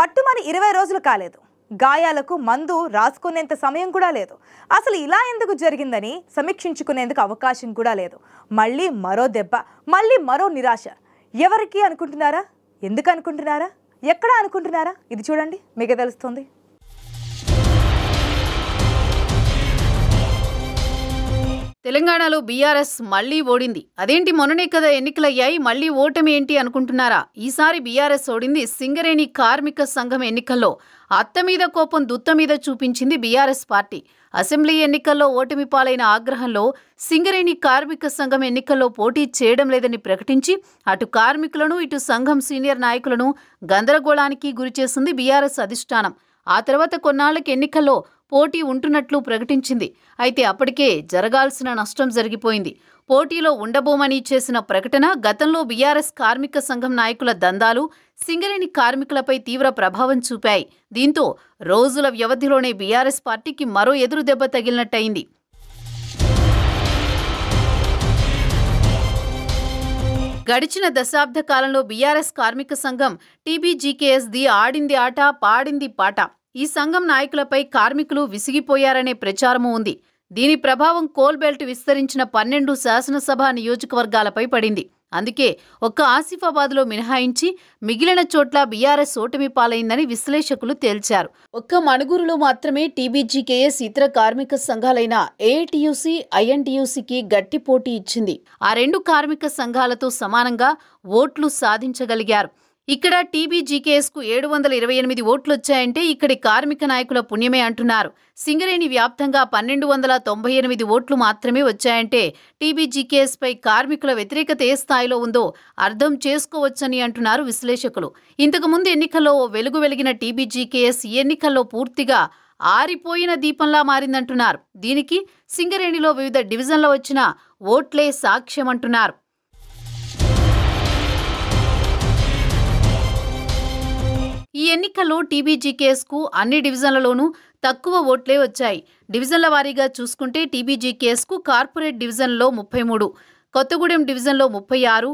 పట్టుమని ఇరవై రోజులు కాలేదు గాయాలకు మందు రాసుకునేంత సమయం కూడా లేదు అసలు ఇలా ఎందుకు జరిగిందని సమీక్షించుకునేందుకు అవకాశం కూడా లేదు మళ్ళీ మరో దెబ్బ మళ్ళీ మరో నిరాశ ఎవరికి అనుకుంటున్నారా ఎందుకు అనుకుంటున్నారా ఎక్కడ అనుకుంటున్నారా ఇది చూడండి మీకు తెలుస్తుంది తెలంగాణలో బీఆర్ఎస్ మళ్లీ ఓడింది అదేంటి మొన్ననే కదా ఎన్నికలయ్యాయి మళ్లీ ఓటమి ఏంటి అనుకుంటున్నారా ఈసారి బీఆర్ఎస్ ఓడింది సింగరేణి కార్మిక సంఘం ఎన్నికల్లో అత్త మీద కోపం దుత్త మీద చూపించింది బీఆర్ఎస్ పార్టీ అసెంబ్లీ ఎన్నికల్లో ఓటమి పాలైన ఆగ్రహంలో సింగరేణి కార్మిక సంఘం ఎన్నికల్లో పోటీ చేయడం లేదని ప్రకటించి అటు కార్మికులను ఇటు సంఘం సీనియర్ నాయకులను గందరగోళానికి గురిచేసింది బీఆర్ఎస్ అధిష్టానం ఆ తర్వాత కొన్నాళ్లకు ఎన్నికల్లో పోటీ ఉంటున్నట్లు ప్రకటించింది అయితే అప్పటికే జరగాల్సిన నష్టం జరిగిపోయింది పోటీలో ఉండబోమని చేసిన ప్రకటన గతంలో బీఆర్ఎస్ కార్మిక సంఘం నాయకుల దందాలు సింగరేణి కార్మికులపై తీవ్ర ప్రభావం చూపాయి దీంతో రోజుల వ్యవధిలోనే బీఆర్ఎస్ పార్టీకి మరో ఎదురు దెబ్బ తగిలినట్టయింది గడిచిన దశాబ్ద కాలంలో బీఆర్ఎస్ కార్మిక సంఘం టీబీజీకేఎస్ది ఆడింది ఆట పాడింది పాట ఈ సంఘం నాయకులపై కార్మికులు విసిగిపోయారనే ప్రచారము ఉంది దీని ప్రభావం కోల్బెల్ట్ విస్తరించిన పన్నెండు శాసనసభ నియోజకవర్గాలపై పడింది అందుకే ఒక్క ఆసిఫాబాద్లో మినహాయించి మిగిలిన చోట్ల బీఆర్ఎస్ ఓటమి పాలైందని విశ్లేషకులు తేల్చారు ఒక్క మణుగురులో మాత్రమే టీబీజీకేఎస్ ఇతర కార్మిక సంఘాలైన ఏటీయూసీ ఐఎన్టీయూసీకి గట్టి పోటీ ఇచ్చింది ఆ రెండు కార్మిక సంఘాలతో సమానంగా ఓట్లు సాధించగలిగారు ఇక్కడ టీబీజీకేఎస్కు ఏడు వందల ఇరవై ఎనిమిది ఓట్లు వచ్చాయంటే ఇక్కడి కార్మిక నాయకుల పుణ్యమే అంటున్నారు సింగరేణి వ్యాప్తంగా పన్నెండు వందల తొంభై ఎనిమిది ఓట్లు మాత్రమే వచ్చాయంటే టీబీజీకేఎస్పై కార్మికుల వ్యతిరేకత ఏ స్థాయిలో ఉందో అర్థం చేసుకోవచ్చని అంటున్నారు విశ్లేషకులు ఇంతకుముందు ఎన్నికల్లో వెలుగు వెలిగిన టీబీజీకేఎస్ ఈ ఎన్నికల్లో పూర్తిగా ఆరిపోయిన దీపంలా మారిందంటున్నారు దీనికి సింగరేణిలో వివిధ డివిజన్ల వచ్చిన ఓట్లే సాక్ష్యమంటున్నారు ఈ ఎన్నికల్లో టీబీజీకేఎస్కు అన్ని డివిజన్లలోనూ తక్కువ ఓట్లే వచ్చాయి డివిజన్ల వారీగా చూసుకుంటే టీబీజీకేఎస్కు కార్పొరేట్ డివిజన్లో ముప్పై మూడు కొత్తగూడెం డివిజన్లో ముప్పై ఆరు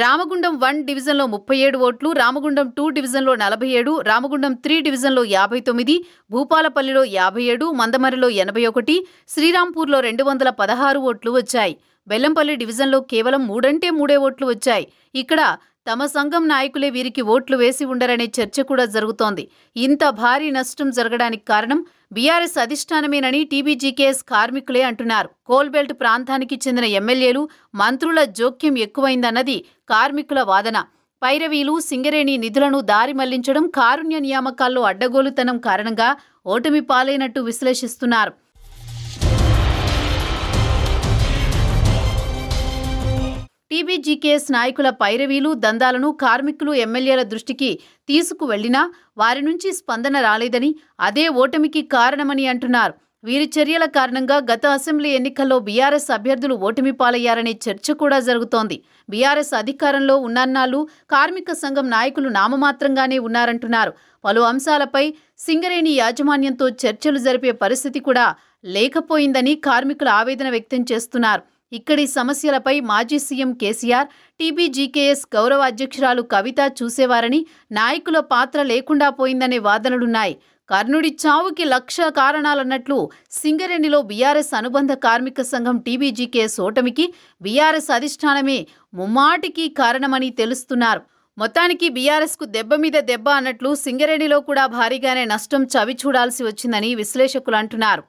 రామగుండం వన్ డివిజన్లో ముప్పై ఏడు ఓట్లు రామగుండం టూ డివిజన్లో నలభై ఏడు రామగుండం త్రీ డివిజన్లో యాభై తొమ్మిది భూపాలపల్లిలో యాభై ఏడు మందమరిలో ఎనభై ఒకటి శ్రీరాంపూర్లో రెండు వందల పదహారు ఓట్లు వచ్చాయి బెల్లంపల్లి డివిజన్లో కేవలం మూడంటే మూడే ఓట్లు వచ్చాయి ఇక్కడ తమ సంఘం నాయకులే వీరికి ఓట్లు వేసి ఉండరనే చర్చ కూడా జరుగుతోంది ఇంత భారీ నష్టం జరగడానికి కారణం బీఆర్ఎస్ అధిష్టానమేనని టీబీజీకేఎస్ కార్మికులే అంటున్నారు కోల్బెల్ట్ ప్రాంతానికి చెందిన ఎమ్మెల్యేలు మంత్రుల జోక్యం ఎక్కువైందన్నది కార్మికుల వాదన పైరవీలు సింగరేణి నిధులను దారి మళ్లించడం కారుణ్య నియామకాల్లో అడ్డగోలుతనం కారణంగా ఓటమి పాలైనట్టు విశ్లేషిస్తున్నారు టీబీజీకేఎస్ నాయకుల పైరవీలు దందాలను కార్మికులు ఎమ్మెల్యేల దృష్టికి తీసుకువెళ్లినా వారి నుంచి స్పందన రాలేదని అదే ఓటమికి కారణమని అంటున్నారు వీరి చర్యల కారణంగా గత అసెంబ్లీ ఎన్నికల్లో బీఆర్ఎస్ అభ్యర్థులు ఓటమి పాలయ్యారనే చర్చ కూడా జరుగుతోంది బీఆర్ఎస్ అధికారంలో ఉన్నన్నాళ్ళు కార్మిక సంఘం నాయకులు నామమాత్రంగానే ఉన్నారంటున్నారు పలు అంశాలపై సింగరేణి యాజమాన్యంతో చర్చలు జరిపే పరిస్థితి కూడా లేకపోయిందని కార్మికులు ఆవేదన వ్యక్తం చేస్తున్నారు ఇక్కడి సమస్యలపై మాజీ సీఎం కేసీఆర్ టీబీజీకేఎస్ గౌరవ అధ్యక్షురాలు కవిత చూసేవారని నాయకుల పాత్ర లేకుండా పోయిందనే వాదనలున్నాయి కర్ణుడి చావుకి లక్ష కారణాలన్నట్లు సింగరేణిలో బీఆర్ఎస్ అనుబంధ కార్మిక సంఘం టీబీజీకేఎస్ ఓటమికి బీఆర్ఎస్ అధిష్టానమే ముమ్మాటికి కారణమని తెలుస్తున్నారు మొత్తానికి బీఆర్ఎస్కు దెబ్బ మీద దెబ్బ అన్నట్లు సింగరేణిలో కూడా భారీగానే నష్టం చవి చూడాల్సి వచ్చిందని విశ్లేషకులు అంటున్నారు